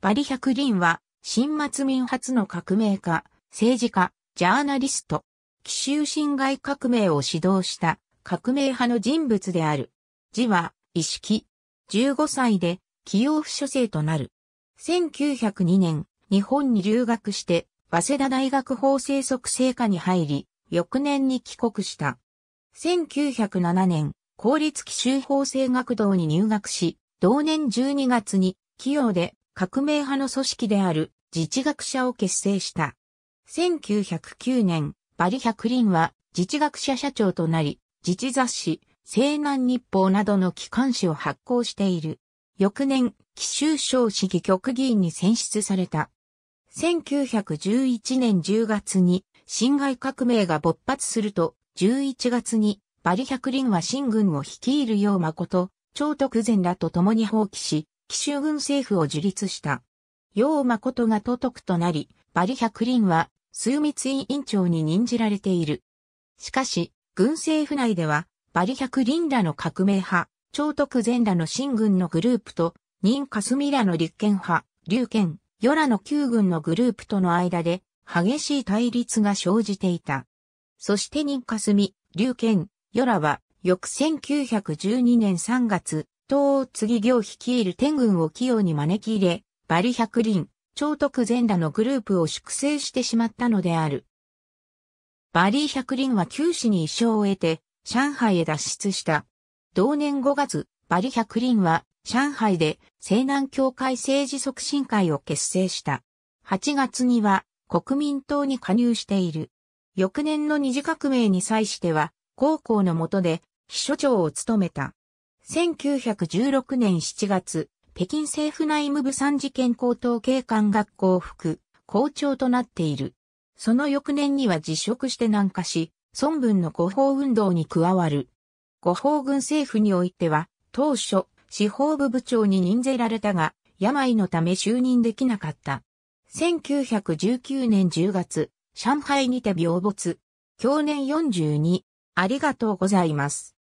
バリ百輪は、新末民初の革命家、政治家、ジャーナリスト、奇襲侵害革命を指導した革命派の人物である。字は、意識。15歳で、起用不書生となる。1902年、日本に留学して、早稲田大学法制促成科に入り、翌年に帰国した。1907年、公立奇襲法制学堂に入学し、同年12月に、企業で革命派の組織である自治学者を結成した。1909年、バリ百輪は自治学者社長となり、自治雑誌、西南日報などの機関誌を発行している。翌年、紀州省市議局議員に選出された。1911年10月に、辛亥革命が勃発すると、11月に、バリ百輪は新軍を率いるよう誠、張徳善らと共に放棄し、紀州軍政府を樹立した。楊誠が都督となり、バリ百輪は、枢密委員長に任じられている。しかし、軍政府内では、バリ百輪らの革命派、超徳前らの新軍のグループと、任霞らの立憲派、竜憲、与らの旧軍のグループとの間で、激しい対立が生じていた。そして任霞、竜憲、与らは、翌1912年3月、東次行率いる天軍を器用に招き入れ、バリ百輪、長徳全裸のグループを粛清してしまったのである。バリー百輪は九死に一生を得て、上海へ脱出した。同年5月、バリ百輪は、上海で西南協会政治促進会を結成した。8月には、国民党に加入している。翌年の二次革命に際しては、高校の下で、秘書長を務めた。1916年7月、北京政府内務部参事件高等警官学校副校長となっている。その翌年には辞職して南下し、孫文の誤報運動に加わる。誤報軍政府においては、当初、司法部部長に任ぜられたが、病のため就任できなかった。1919年10月、上海にて病没。去年42。ありがとうございます。